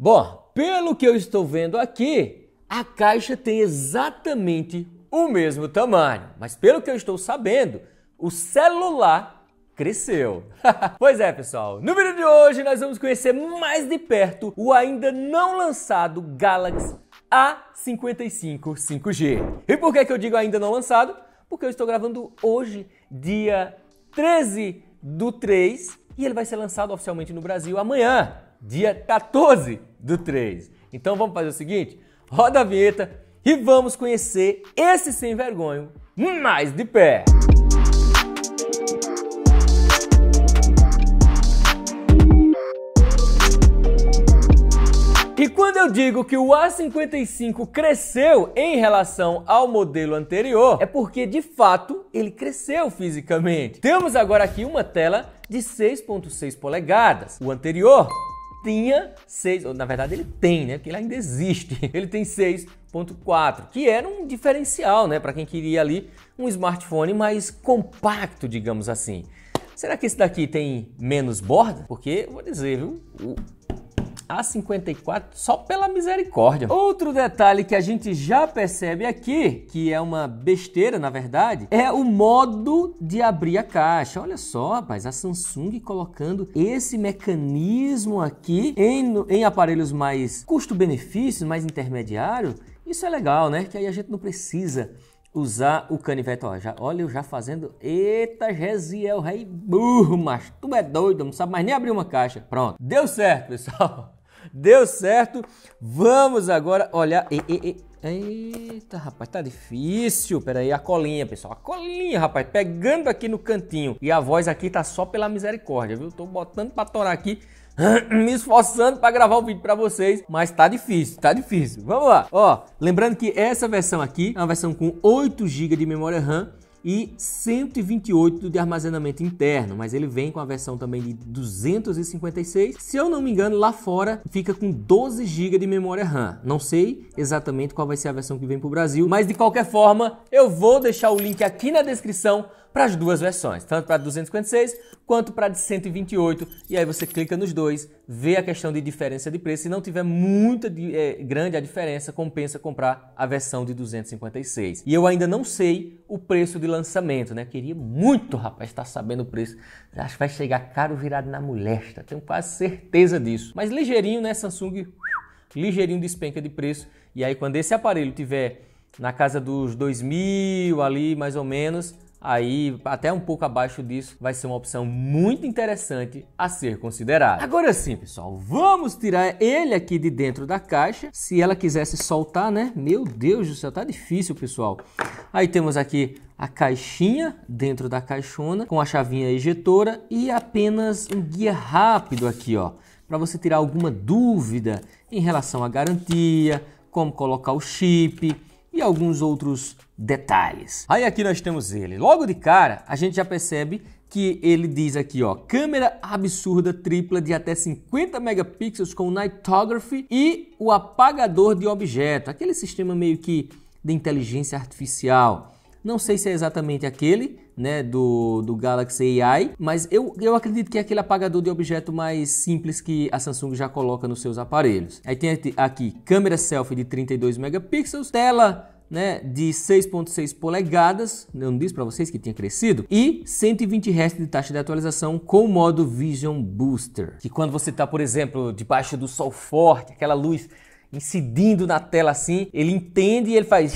Bom, pelo que eu estou vendo aqui, a caixa tem exatamente o mesmo tamanho, mas pelo que eu estou sabendo, o celular cresceu. pois é, pessoal, no vídeo de hoje nós vamos conhecer mais de perto o ainda não lançado Galaxy A55 5G. E por que, que eu digo ainda não lançado? Porque eu estou gravando hoje, dia 13 do 3, e ele vai ser lançado oficialmente no Brasil amanhã dia 14 do 3. Então vamos fazer o seguinte: roda a vinheta e vamos conhecer esse sem vergonho mais de pé. E quando eu digo que o A55 cresceu em relação ao modelo anterior, é porque de fato ele cresceu fisicamente. Temos agora aqui uma tela de 6.6 polegadas. O anterior tinha 6, ou na verdade ele tem, né? Porque ele ainda existe. Ele tem 6.4, que era um diferencial, né? Para quem queria ali um smartphone mais compacto, digamos assim. Será que esse daqui tem menos borda? Porque, vou dizer, viu? a 54 só pela misericórdia. Outro detalhe que a gente já percebe aqui, que é uma besteira na verdade, é o modo de abrir a caixa. Olha só, rapaz, a Samsung colocando esse mecanismo aqui em, em aparelhos mais custo-benefício, mais intermediário. Isso é legal, né? Que aí a gente não precisa usar o canivete. Ó, já, olha eu já fazendo. Eita, Gesiel, rei burro, mas tu é doido, não sabe mais nem abrir uma caixa. Pronto, deu certo, pessoal. Deu certo. Vamos agora olhar. E, e, e. Eita, rapaz, tá difícil. Pera aí, a colinha, pessoal. A colinha, rapaz, pegando aqui no cantinho. E a voz aqui tá só pela misericórdia, viu? Tô botando pra atorar aqui me esforçando para gravar o vídeo para vocês, mas tá difícil, tá difícil. Vamos lá. Ó, lembrando que essa versão aqui é uma versão com 8 GB de memória RAM e 128 de armazenamento interno, mas ele vem com a versão também de 256. Se eu não me engano, lá fora fica com 12 GB de memória RAM. Não sei exatamente qual vai ser a versão que vem para o Brasil, mas de qualquer forma, eu vou deixar o link aqui na descrição para as duas versões, tanto para 256 quanto para de 128. E aí você clica nos dois, vê a questão de diferença de preço. Se não tiver muito de, é, grande a diferença, compensa comprar a versão de 256. E eu ainda não sei o preço de lançamento, né? Queria muito, rapaz, estar tá sabendo o preço. Acho que vai chegar caro virado na molesta. Tenho quase certeza disso. Mas ligeirinho, né, Samsung? Ligeirinho despenca de preço. E aí quando esse aparelho tiver na casa dos 2000 mil ali, mais ou menos, aí até um pouco abaixo disso, vai ser uma opção muito interessante a ser considerada. Agora sim, pessoal, vamos tirar ele aqui de dentro da caixa. Se ela quisesse soltar, né? Meu Deus do céu, tá difícil, pessoal. Aí temos aqui a caixinha dentro da caixona com a chavinha ejetora e apenas um guia rápido aqui, ó, para você tirar alguma dúvida em relação à garantia, como colocar o chip, e alguns outros detalhes. Aí aqui nós temos ele. Logo de cara, a gente já percebe que ele diz aqui, ó, câmera absurda tripla de até 50 megapixels com nightography e o apagador de objeto, aquele sistema meio que de inteligência artificial não sei se é exatamente aquele, né, do, do Galaxy AI, mas eu, eu acredito que é aquele apagador de objeto mais simples que a Samsung já coloca nos seus aparelhos. Aí tem aqui câmera selfie de 32 megapixels, tela né, de 6.6 polegadas, eu não disse para vocês que tinha crescido, e 120 Hz de taxa de atualização com o modo Vision Booster. Que quando você está, por exemplo, debaixo do sol forte, aquela luz incidindo na tela assim, ele entende e ele faz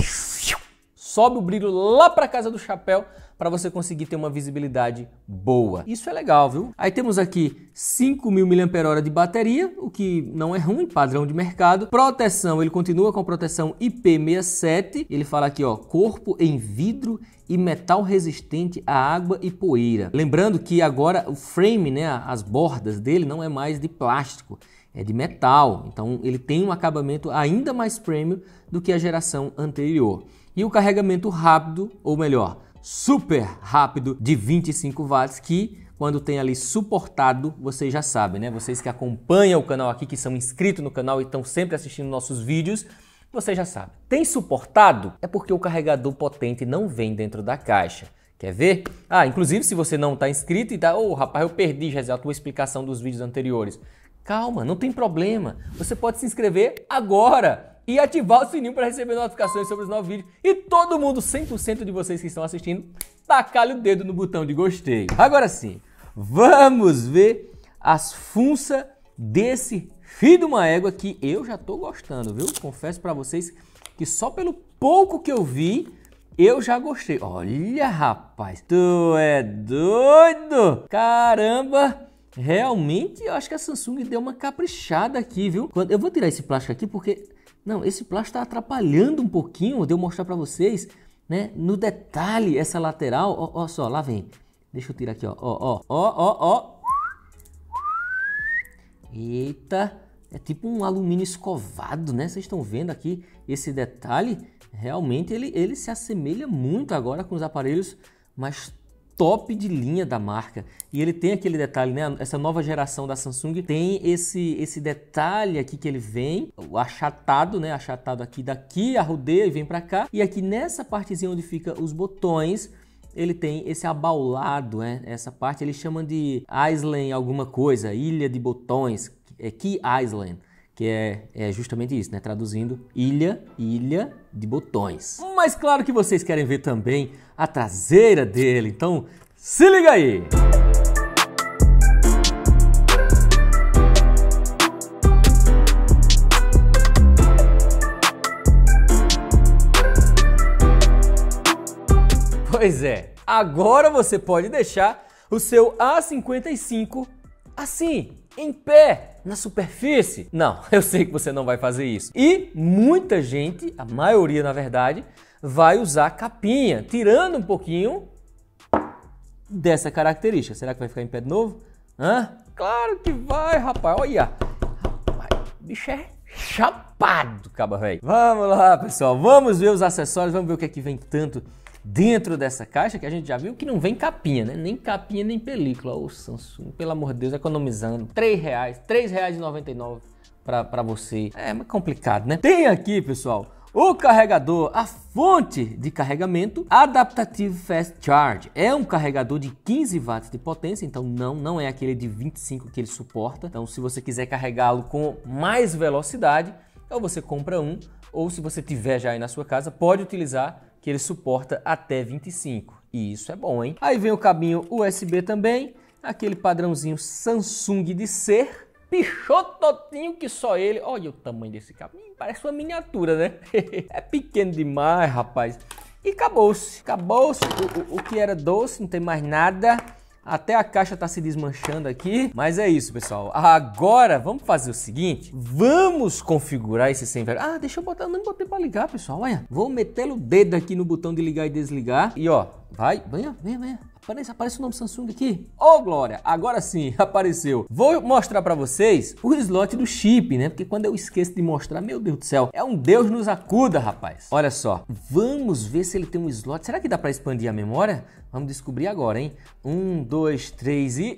sobe o brilho lá para casa do chapéu para você conseguir ter uma visibilidade boa. Isso é legal, viu? Aí temos aqui 5.000 mAh de bateria, o que não é ruim, padrão de mercado. Proteção, ele continua com a proteção IP67. Ele fala aqui, ó, corpo em vidro e metal resistente à água e poeira. Lembrando que agora o frame, né, as bordas dele não é mais de plástico, é de metal. Então ele tem um acabamento ainda mais premium do que a geração anterior e o carregamento rápido, ou melhor, super rápido de 25 watts que quando tem ali suportado, vocês já sabem, né? Vocês que acompanham o canal aqui, que são inscritos no canal e estão sempre assistindo nossos vídeos, vocês já sabem. Tem suportado é porque o carregador potente não vem dentro da caixa. Quer ver? Ah, inclusive se você não está inscrito e tá, ô oh, rapaz, eu perdi já a tua explicação dos vídeos anteriores. Calma, não tem problema. Você pode se inscrever agora e ativar o sininho para receber notificações sobre os novos vídeos. E todo mundo, 100% de vocês que estão assistindo, tacar o dedo no botão de gostei. Agora sim, vamos ver as funções desse filho de uma égua que eu já tô gostando, viu? Confesso para vocês que só pelo pouco que eu vi, eu já gostei. Olha, rapaz, tu é doido? Caramba! Realmente, eu acho que a Samsung deu uma caprichada aqui, viu? Eu vou tirar esse plástico aqui porque não, esse plástico está atrapalhando um pouquinho de eu mostrar para vocês, né? No detalhe, essa lateral, ó, ó, só, lá vem. Deixa eu tirar aqui, ó, ó, ó, ó, ó, Eita, é tipo um alumínio escovado, né? Vocês estão vendo aqui esse detalhe? Realmente ele, ele se assemelha muito agora com os aparelhos mais top de linha da marca. E ele tem aquele detalhe, né? Essa nova geração da Samsung tem esse esse detalhe aqui que ele vem, achatado, né? Achatado aqui daqui, arrudeia e vem para cá. E aqui nessa partezinha onde fica os botões, ele tem esse abaulado, né? Essa parte ele chama de Island alguma coisa, ilha de botões, é Key Island que é, é, justamente isso, né? Traduzindo, ilha, ilha de botões. Mas claro que vocês querem ver também a traseira dele, então se liga aí! Pois é, agora você pode deixar o seu A55 assim em pé, na superfície. Não, eu sei que você não vai fazer isso. E muita gente, a maioria na verdade, vai usar capinha, tirando um pouquinho dessa característica. Será que vai ficar em pé de novo? Hã? Claro que vai, rapaz. Olha. Rapaz, bicho é chapado, caba velho. Vamos lá, pessoal. Vamos ver os acessórios, vamos ver o que é que vem tanto dentro dessa caixa, que a gente já viu que não vem capinha, né? Nem capinha, nem película. Ô oh, Samsung, pelo amor de Deus, economizando. R$ reais, R$ 3,99 para você. É complicado, né? Tem aqui, pessoal, o carregador, a fonte de carregamento Adaptative Fast Charge. É um carregador de 15 watts de potência, então não, não é aquele de 25 que ele suporta. Então se você quiser carregá-lo com mais velocidade, ou então você compra um, ou se você tiver já aí na sua casa, pode utilizar que ele suporta até 25. E isso é bom, hein? Aí vem o cabinho USB também, aquele padrãozinho Samsung de ser, pichototinho que só ele. Olha o tamanho desse cabinho, parece uma miniatura, né? é pequeno demais, rapaz. E acabou-se, acabou-se o, o, o que era doce, não tem mais nada. Até a caixa tá se desmanchando aqui, mas é isso, pessoal. Agora, vamos fazer o seguinte, vamos configurar esse sem vergonha. Ah, deixa eu botar, não botei para ligar, pessoal, olha. Vou meter o dedo aqui no botão de ligar e desligar e ó, vai, venha, venha, venha. Aparece, aparece o nome Samsung aqui. Ô, oh, Glória! Agora sim, apareceu. Vou mostrar para vocês o slot do chip, né? Porque quando eu esqueço de mostrar, meu Deus do céu, é um Deus nos acuda, rapaz. Olha só, vamos ver se ele tem um slot. Será que dá para expandir a memória? Vamos descobrir agora, hein? Um, dois, três e...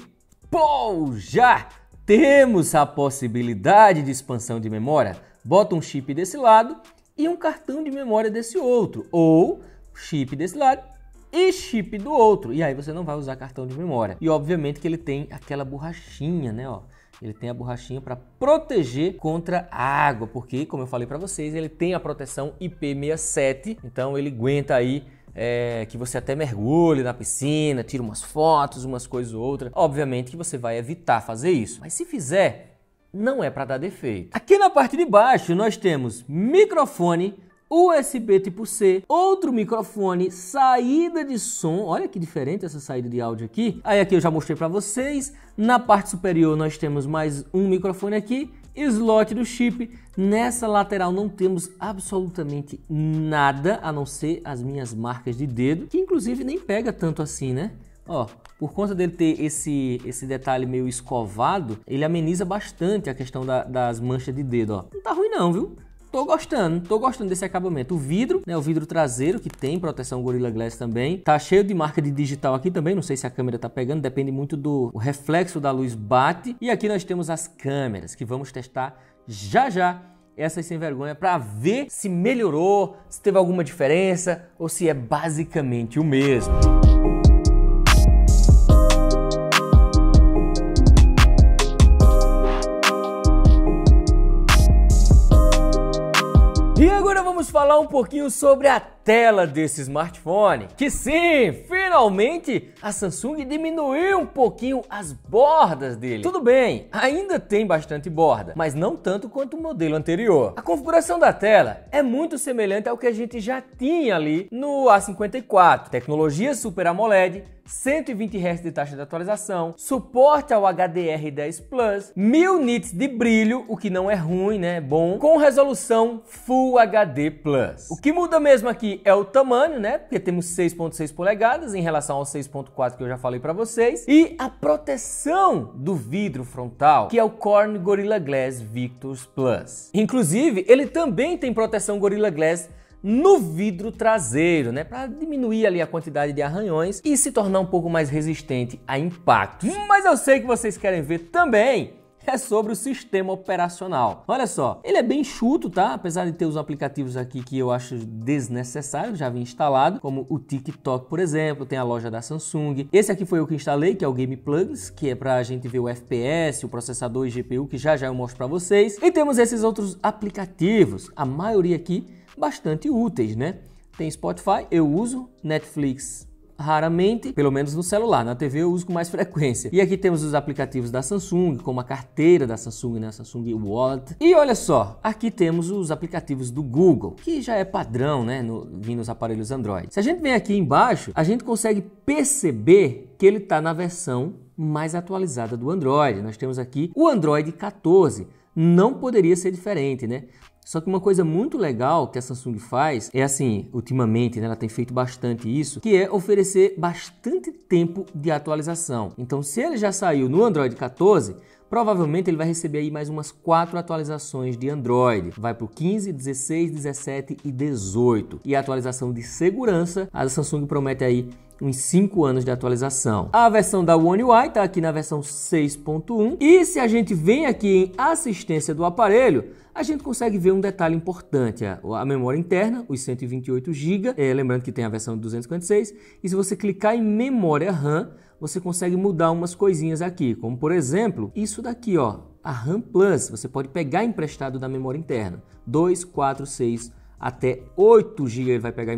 Pô, já! Temos a possibilidade de expansão de memória. Bota um chip desse lado e um cartão de memória desse outro. Ou chip desse lado e chip do outro. E aí você não vai usar cartão de memória. E obviamente que ele tem aquela borrachinha, né, ó. Ele tem a borrachinha para proteger contra água, porque como eu falei para vocês, ele tem a proteção IP67, então ele aguenta aí é, que você até mergulhe na piscina, tira umas fotos, umas coisas ou outras. Obviamente que você vai evitar fazer isso. Mas se fizer, não é para dar defeito. Aqui na parte de baixo nós temos microfone USB tipo C, outro microfone, saída de som. Olha que diferente essa saída de áudio aqui. Aí aqui eu já mostrei para vocês. Na parte superior nós temos mais um microfone aqui slot do chip. Nessa lateral não temos absolutamente nada, a não ser as minhas marcas de dedo, que inclusive nem pega tanto assim, né? Ó, por conta dele ter esse, esse detalhe meio escovado, ele ameniza bastante a questão da, das manchas de dedo, ó. Não tá ruim não, viu? tô gostando, tô gostando desse acabamento. O vidro, né, o vidro traseiro que tem proteção Gorilla Glass também. Tá cheio de marca de digital aqui também, não sei se a câmera tá pegando, depende muito do reflexo da luz bate. E aqui nós temos as câmeras que vamos testar já já essas sem vergonha para ver se melhorou, se teve alguma diferença ou se é basicamente o mesmo. vamos falar um pouquinho sobre a tela desse smartphone. Que sim, finalmente a Samsung diminuiu um pouquinho as bordas dele. Tudo bem, ainda tem bastante borda, mas não tanto quanto o modelo anterior. A configuração da tela é muito semelhante ao que a gente já tinha ali no A54. Tecnologia Super AMOLED, 120 Hz de taxa de atualização, suporte ao HDR10 Plus, 1000 nits de brilho, o que não é ruim, né? Bom, com resolução Full HD Plus. O que muda mesmo aqui que é o tamanho, né? Porque temos 6.6 polegadas em relação ao 6.4 que eu já falei para vocês. E a proteção do vidro frontal, que é o Corn Gorilla Glass Victus Plus. Inclusive, ele também tem proteção Gorilla Glass no vidro traseiro, né, para diminuir ali a quantidade de arranhões e se tornar um pouco mais resistente a impactos. Mas eu sei que vocês querem ver também é sobre o sistema operacional. Olha só, ele é bem chuto, tá? Apesar de ter os aplicativos aqui que eu acho desnecessários, já vim instalado, como o TikTok, por exemplo, tem a loja da Samsung. Esse aqui foi eu que instalei, que é o Game Plugs, que é pra gente ver o FPS, o processador e GPU, que já já eu mostro para vocês. E temos esses outros aplicativos, a maioria aqui bastante úteis, né? Tem Spotify, eu uso, Netflix raramente, pelo menos no celular. Na TV eu uso com mais frequência. E aqui temos os aplicativos da Samsung, como a carteira da Samsung, né? Samsung Wallet. E olha só, aqui temos os aplicativos do Google, que já é padrão, né? No, vindo nos aparelhos Android. Se a gente vem aqui embaixo, a gente consegue perceber que ele está na versão mais atualizada do Android. Nós temos aqui o Android 14. Não poderia ser diferente, né? Só que uma coisa muito legal que a Samsung faz é assim, ultimamente, né, ela tem feito bastante isso, que é oferecer bastante tempo de atualização. Então, se ele já saiu no Android 14, provavelmente ele vai receber aí mais umas quatro atualizações de Android. Vai para o 15, 16, 17 e 18. E a atualização de segurança, a Samsung promete aí uns 5 anos de atualização. A versão da One UI está aqui na versão 6.1 e se a gente vem aqui em assistência do aparelho, a gente consegue ver um detalhe importante, a memória interna, os 128 GB, é, lembrando que tem a versão 256, e se você clicar em memória RAM, você consegue mudar umas coisinhas aqui, como por exemplo, isso daqui, ó, a RAM Plus, você pode pegar emprestado da memória interna, 2, 4, 6, até 8 GB ele vai pegar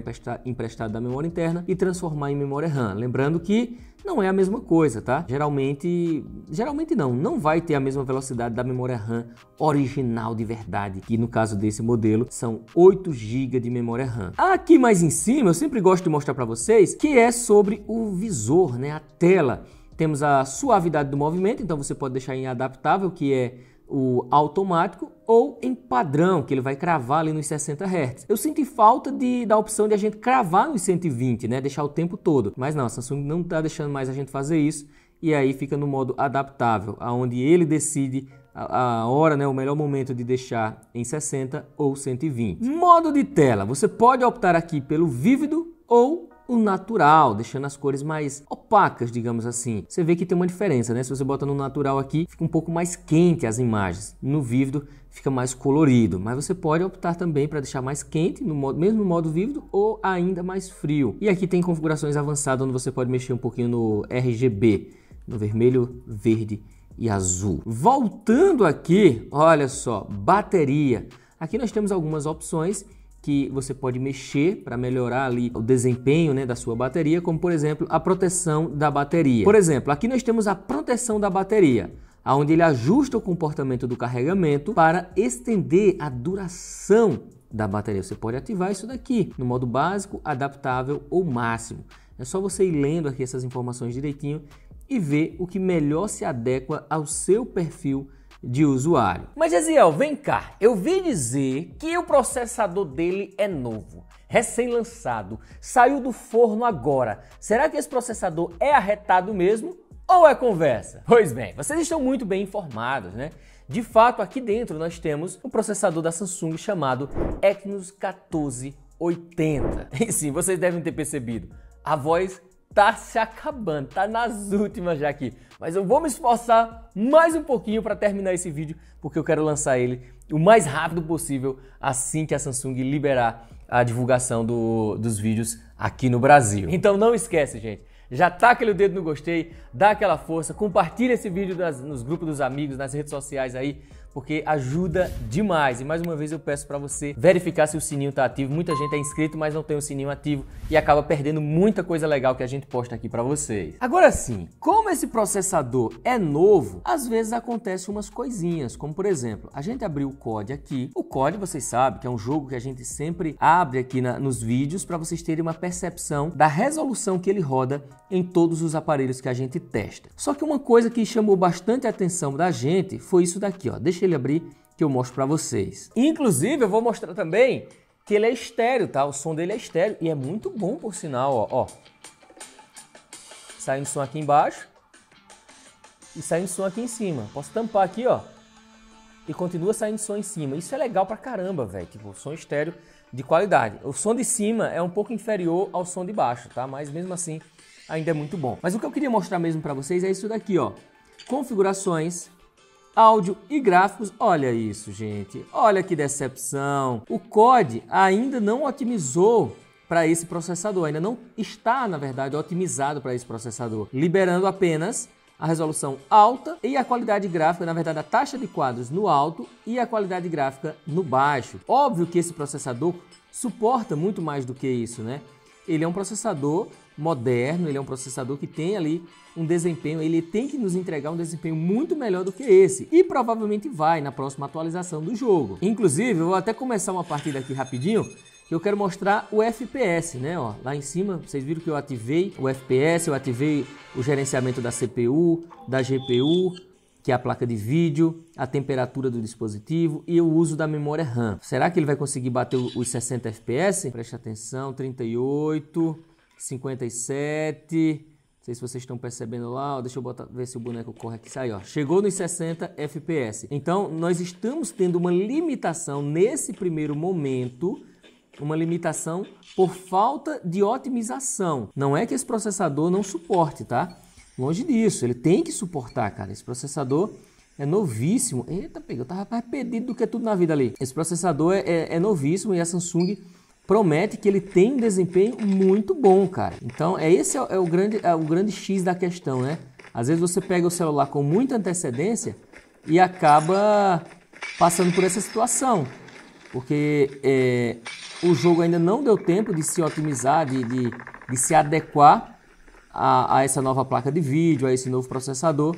emprestado da memória interna e transformar em memória RAM. Lembrando que não é a mesma coisa, tá? Geralmente, geralmente não, não vai ter a mesma velocidade da memória RAM original de verdade, que no caso desse modelo são 8 GB de memória RAM. Aqui mais em cima, eu sempre gosto de mostrar para vocês que é sobre o visor, né, a tela. Temos a suavidade do movimento, então você pode deixar em adaptável, que é o automático ou em padrão, que ele vai cravar ali nos 60 Hz. Eu senti falta de, da opção de a gente cravar nos 120, né? Deixar o tempo todo. Mas não, a Samsung não está deixando mais a gente fazer isso. E aí fica no modo adaptável, aonde ele decide a, a hora, né, o melhor momento de deixar em 60 ou 120. Modo de tela, você pode optar aqui pelo vívido ou o natural, deixando as cores mais opacas, digamos assim. Você vê que tem uma diferença, né? Se você bota no natural aqui, fica um pouco mais quente as imagens. No vívido fica mais colorido, mas você pode optar também para deixar mais quente, no modo, mesmo no modo vívido, ou ainda mais frio. E aqui tem configurações avançadas, onde você pode mexer um pouquinho no RGB, no vermelho, verde e azul. Voltando aqui, olha só, bateria. Aqui nós temos algumas opções que você pode mexer para melhorar ali o desempenho né, da sua bateria, como por exemplo a proteção da bateria. Por exemplo, aqui nós temos a proteção da bateria onde ele ajusta o comportamento do carregamento para estender a duração da bateria. Você pode ativar isso daqui no modo básico, adaptável ou máximo. É só você ir lendo aqui essas informações direitinho e ver o que melhor se adequa ao seu perfil de usuário. Mas Eziel, vem cá, eu vi dizer que o processador dele é novo, recém-lançado, saiu do forno agora. Será que esse processador é arretado mesmo ou é conversa? Pois bem, vocês estão muito bem informados, né? De fato, aqui dentro nós temos um processador da Samsung chamado Exynos 1480. E sim, vocês devem ter percebido, a voz tá se acabando, tá nas últimas já aqui. Mas eu vou me esforçar mais um pouquinho para terminar esse vídeo, porque eu quero lançar ele o mais rápido possível assim que a Samsung liberar a divulgação do, dos vídeos aqui no Brasil. Então não esquece, gente. Já taca o dedo no gostei, dá aquela força, compartilha esse vídeo nas, nos grupos dos amigos, nas redes sociais aí, porque ajuda demais. E mais uma vez eu peço para você verificar se o sininho está ativo. Muita gente é inscrito, mas não tem o sininho ativo e acaba perdendo muita coisa legal que a gente posta aqui para vocês. Agora sim, como esse processador é novo, às vezes acontece umas coisinhas, como por exemplo, a gente abriu o COD aqui. O COD, vocês sabem, que é um jogo que a gente sempre abre aqui na, nos vídeos para vocês terem uma percepção da resolução que ele roda em todos os aparelhos que a gente testa. Só que uma coisa que chamou bastante a atenção da gente foi isso daqui, ó. Deixa Deixa ele abrir que eu mostro para vocês. Inclusive, eu vou mostrar também que ele é estéreo, tá? O som dele é estéreo e é muito bom, por sinal, ó. ó. Saindo som aqui embaixo e saindo som aqui em cima. Posso tampar aqui, ó. E continua saindo som em cima. Isso é legal pra caramba, velho. Tipo, som estéreo de qualidade. O som de cima é um pouco inferior ao som de baixo, tá? Mas mesmo assim, ainda é muito bom. Mas o que eu queria mostrar mesmo pra vocês é isso daqui, ó. Configurações, áudio e gráficos. Olha isso, gente. Olha que decepção. O COD ainda não otimizou para esse processador, ainda não está, na verdade, otimizado para esse processador, liberando apenas a resolução alta e a qualidade gráfica, na verdade, a taxa de quadros no alto e a qualidade gráfica no baixo. Óbvio que esse processador suporta muito mais do que isso, né? Ele é um processador moderno, ele é um processador que tem ali um desempenho, ele tem que nos entregar um desempenho muito melhor do que esse. E provavelmente vai na próxima atualização do jogo. Inclusive, eu vou até começar uma partida aqui rapidinho, que eu quero mostrar o FPS, né? Ó, lá em cima, vocês viram que eu ativei o FPS, eu ativei o gerenciamento da CPU, da GPU, que é a placa de vídeo, a temperatura do dispositivo e o uso da memória RAM. Será que ele vai conseguir bater os 60 FPS? Preste atenção, 38... 57. Não sei se vocês estão percebendo lá, ó, deixa eu botar, ver se o boneco corre aqui. Aí, ó, chegou nos 60 FPS. Então, nós estamos tendo uma limitação nesse primeiro momento uma limitação por falta de otimização. Não é que esse processador não suporte, tá? Longe disso, ele tem que suportar, cara. Esse processador é novíssimo. Eita, pega, eu tava mais perdido do que tudo na vida ali. Esse processador é, é, é novíssimo e a Samsung promete que ele tem um desempenho muito bom, cara. Então, é esse é, é, o, grande, é o grande X da questão, né? Às vezes você pega o celular com muita antecedência e acaba passando por essa situação, porque é, o jogo ainda não deu tempo de se otimizar, de, de, de se adequar a, a essa nova placa de vídeo, a esse novo processador,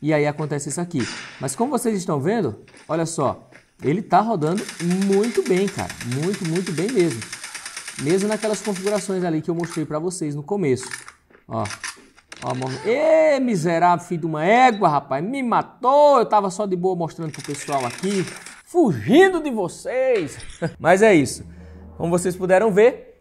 e aí acontece isso aqui. Mas como vocês estão vendo, olha só, ele tá rodando muito bem, cara. Muito, muito bem mesmo. Mesmo naquelas configurações ali que eu mostrei para vocês no começo. Ó. Ó, mor... Ê, miserável, filho de uma égua, rapaz. Me matou. Eu tava só de boa mostrando pro pessoal aqui. Fugindo de vocês. Mas é isso. Como vocês puderam ver,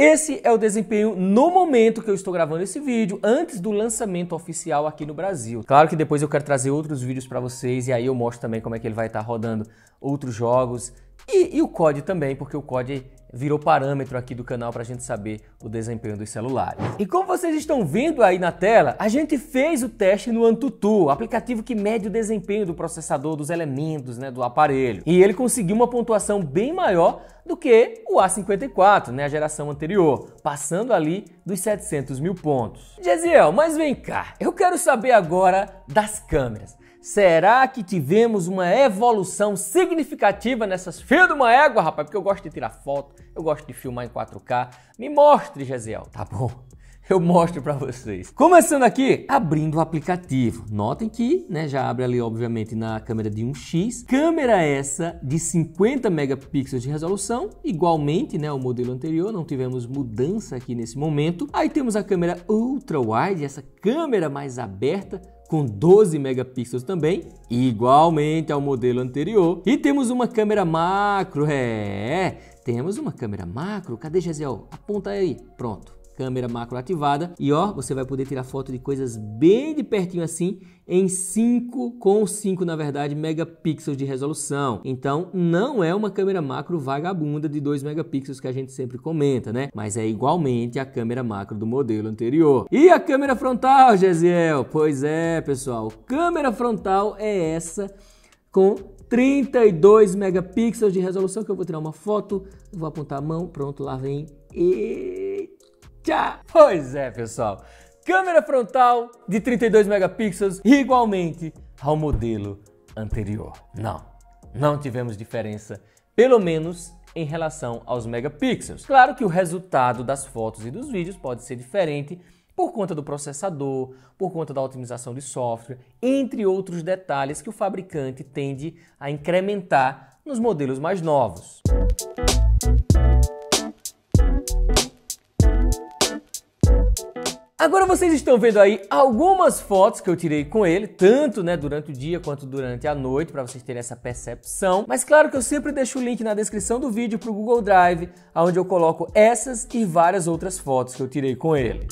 esse é o desempenho no momento que eu estou gravando esse vídeo, antes do lançamento oficial aqui no Brasil. Claro que depois eu quero trazer outros vídeos para vocês e aí eu mostro também como é que ele vai estar tá rodando outros jogos e, e o COD também, porque o COD virou parâmetro aqui do canal para a gente saber o desempenho dos celulares. E como vocês estão vendo aí na tela, a gente fez o teste no AnTuTu, aplicativo que mede o desempenho do processador, dos elementos né, do aparelho. E ele conseguiu uma pontuação bem maior do que o A54, né, a geração anterior, passando ali dos 700 mil pontos. Jeziel, mas vem cá, eu quero saber agora das câmeras. Será que tivemos uma evolução significativa nessas filhas de uma égua, rapaz? Porque eu gosto de tirar foto, eu gosto de filmar em 4K. Me mostre, Gesiel, tá bom? Eu mostro para vocês. Começando aqui, abrindo o aplicativo. Notem que, né, já abre ali obviamente na câmera de 1x. Câmera essa de 50 megapixels de resolução, igualmente, né, o modelo anterior, não tivemos mudança aqui nesse momento. Aí temos a câmera ultra wide, essa câmera mais aberta, com 12 megapixels também, igualmente ao modelo anterior. E temos uma câmera macro, é, temos uma câmera macro. Cadê, Gesiel? Aponta aí. Pronto câmera macro ativada. E ó, você vai poder tirar foto de coisas bem de pertinho assim em 5 com 5 na verdade megapixels de resolução. Então não é uma câmera macro vagabunda de 2 megapixels que a gente sempre comenta, né? Mas é igualmente a câmera macro do modelo anterior. E a câmera frontal, Gesiel? Pois é, pessoal. Câmera frontal é essa com 32 megapixels de resolução que eu vou tirar uma foto, vou apontar a mão, pronto, lá vem e Pois é, pessoal. Câmera frontal de 32 megapixels igualmente ao modelo anterior. Não, não tivemos diferença, pelo menos em relação aos megapixels. Claro que o resultado das fotos e dos vídeos pode ser diferente por conta do processador, por conta da otimização de software, entre outros detalhes que o fabricante tende a incrementar nos modelos mais novos. Agora vocês estão vendo aí algumas fotos que eu tirei com ele, tanto né, durante o dia quanto durante a noite, para vocês terem essa percepção. Mas claro que eu sempre deixo o link na descrição do vídeo para o Google Drive, onde eu coloco essas e várias outras fotos que eu tirei com ele.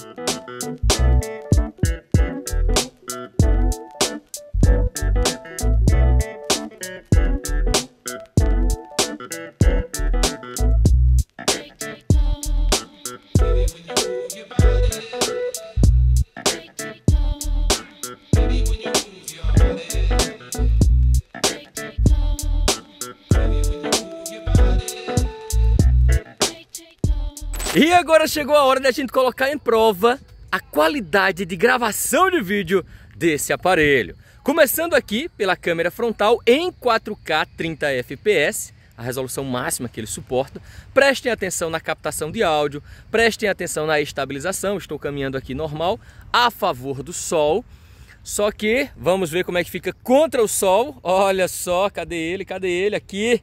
E agora chegou a hora da gente colocar em prova a qualidade de gravação de vídeo desse aparelho. Começando aqui pela câmera frontal em 4K 30 fps, a resolução máxima que ele suporta. Prestem atenção na captação de áudio, prestem atenção na estabilização, estou caminhando aqui normal, a favor do sol. Só que vamos ver como é que fica contra o sol. Olha só, cadê ele? Cadê ele? Aqui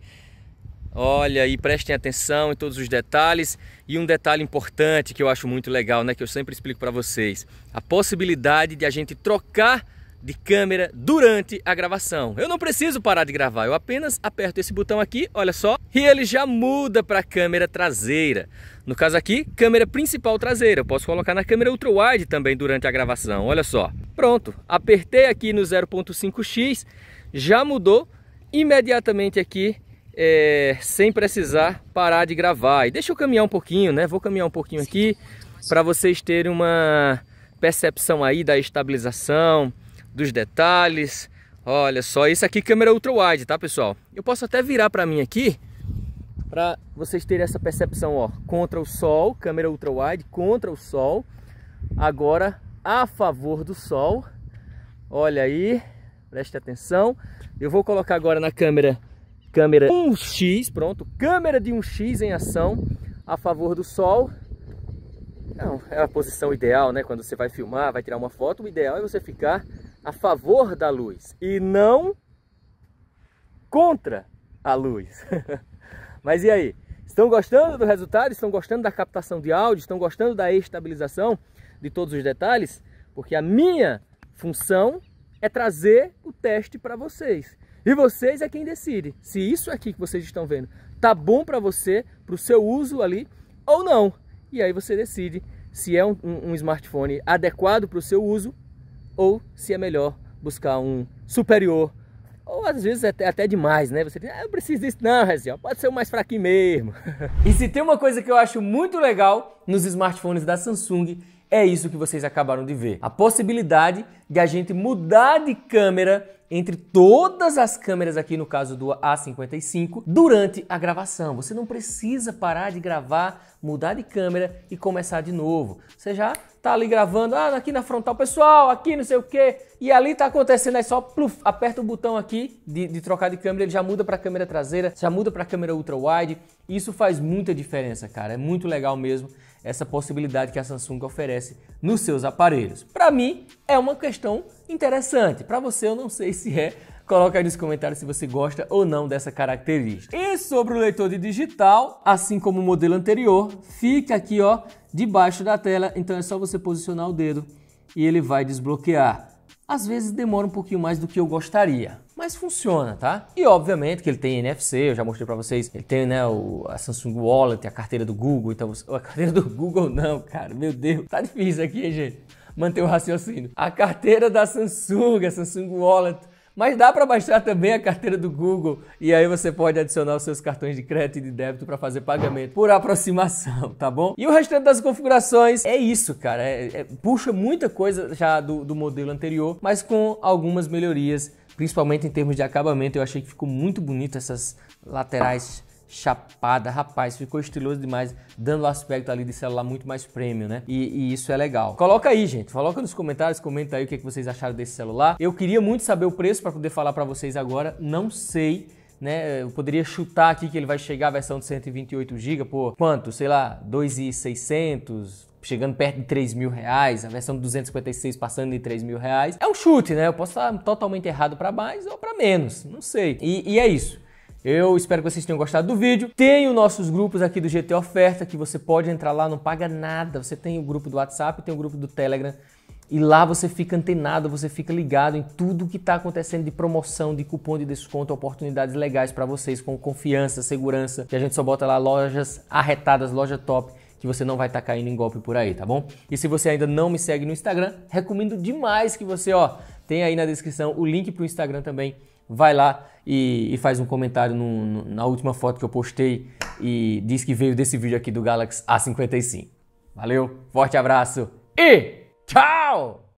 Olha e prestem atenção em todos os detalhes e um detalhe importante que eu acho muito legal, né, que eu sempre explico para vocês, a possibilidade de a gente trocar de câmera durante a gravação. Eu não preciso parar de gravar, eu apenas aperto esse botão aqui, olha só, e ele já muda para a câmera traseira. No caso aqui, câmera principal traseira. Eu posso colocar na câmera ultra wide também durante a gravação, olha só. Pronto, apertei aqui no 0.5x, já mudou imediatamente aqui é, sem precisar parar de gravar. E deixa eu caminhar um pouquinho, né? Vou caminhar um pouquinho aqui para vocês terem uma percepção aí da estabilização, dos detalhes. Olha só, isso aqui câmera ultra wide, tá, pessoal? Eu posso até virar para mim aqui para vocês terem essa percepção, ó, contra o sol, câmera ultra wide contra o sol. Agora a favor do sol. Olha aí, preste atenção. Eu vou colocar agora na câmera câmera 1x, pronto, câmera de 1x em ação a favor do sol. Não, é a posição ideal, né? Quando você vai filmar, vai tirar uma foto, o ideal é você ficar a favor da luz e não contra a luz. Mas e aí? Estão gostando do resultado? Estão gostando da captação de áudio? Estão gostando da estabilização de todos os detalhes? Porque a minha função é trazer o teste para vocês. E vocês é quem decide se isso aqui que vocês estão vendo tá bom para você, para o seu uso ali ou não. E aí você decide se é um, um, smartphone adequado para o seu uso ou se é melhor buscar um superior ou às vezes até, até demais, né? Você diz, ah, eu preciso disso. Não, Reziel, pode ser o mais fraquinho mesmo. e se tem uma coisa que eu acho muito legal nos smartphones da Samsung, é isso que vocês acabaram de ver. A possibilidade de a gente mudar de câmera entre todas as câmeras aqui no caso do A55 durante a gravação. Você não precisa parar de gravar, mudar de câmera e começar de novo. Você já tá ali gravando, ah, aqui na frontal, pessoal, aqui não sei o que, e ali tá acontecendo, aí só pluf, aperta o botão aqui de, de trocar de câmera, ele já muda para câmera traseira, já muda para câmera ultra wide. Isso faz muita diferença, cara. É muito legal mesmo essa possibilidade que a Samsung oferece nos seus aparelhos. Para mim, é uma questão Interessante, para você eu não sei se é. Coloca aí nos comentários se você gosta ou não dessa característica. E sobre o leitor de digital, assim como o modelo anterior, fica aqui ó, debaixo da tela, então é só você posicionar o dedo e ele vai desbloquear. Às vezes demora um pouquinho mais do que eu gostaria, mas funciona, tá? E obviamente que ele tem NFC, eu já mostrei para vocês, ele tem né, o, a Samsung Wallet, a carteira do Google, então você, a carteira do Google não, cara, meu Deus, tá difícil aqui, gente manter o raciocínio. A carteira da Samsung, a Samsung Wallet. Mas dá para baixar também a carteira do Google e aí você pode adicionar os seus cartões de crédito e de débito para fazer pagamento por aproximação, tá bom? E o restante das configurações é isso, cara. É, é, puxa muita coisa já do, do modelo anterior, mas com algumas melhorias, principalmente em termos de acabamento. Eu achei que ficou muito bonito essas laterais chapada. Rapaz, ficou estiloso demais, dando o aspecto ali de celular muito mais premium, né? E, e, isso é legal. Coloca aí, gente. Coloca nos comentários, comenta aí o que, é que vocês acharam desse celular. Eu queria muito saber o preço para poder falar para vocês agora. Não sei. Né, eu poderia chutar aqui que ele vai chegar a versão de 128 GB por quanto? Sei lá, 2,600, chegando perto de 3 mil reais, a versão de 256 passando de 3 mil reais. É um chute, né? Eu posso estar totalmente errado para mais ou para menos, não sei. E, e, é isso. Eu espero que vocês tenham gostado do vídeo. Tem os nossos grupos aqui do GT Oferta, que você pode entrar lá, não paga nada. Você tem o grupo do WhatsApp, tem o grupo do Telegram. E lá você fica antenado, você fica ligado em tudo que está acontecendo de promoção, de cupom de desconto, oportunidades legais para vocês com confiança, segurança. Que a gente só bota lá lojas arretadas, loja top que você não vai estar tá caindo em golpe por aí, tá bom? E se você ainda não me segue no Instagram, recomendo demais que você, ó, tenha aí na descrição o link para o Instagram também vai lá e, e faz um comentário no, no, na última foto que eu postei e diz que veio desse vídeo aqui do Galaxy A55. Valeu, forte abraço e tchau!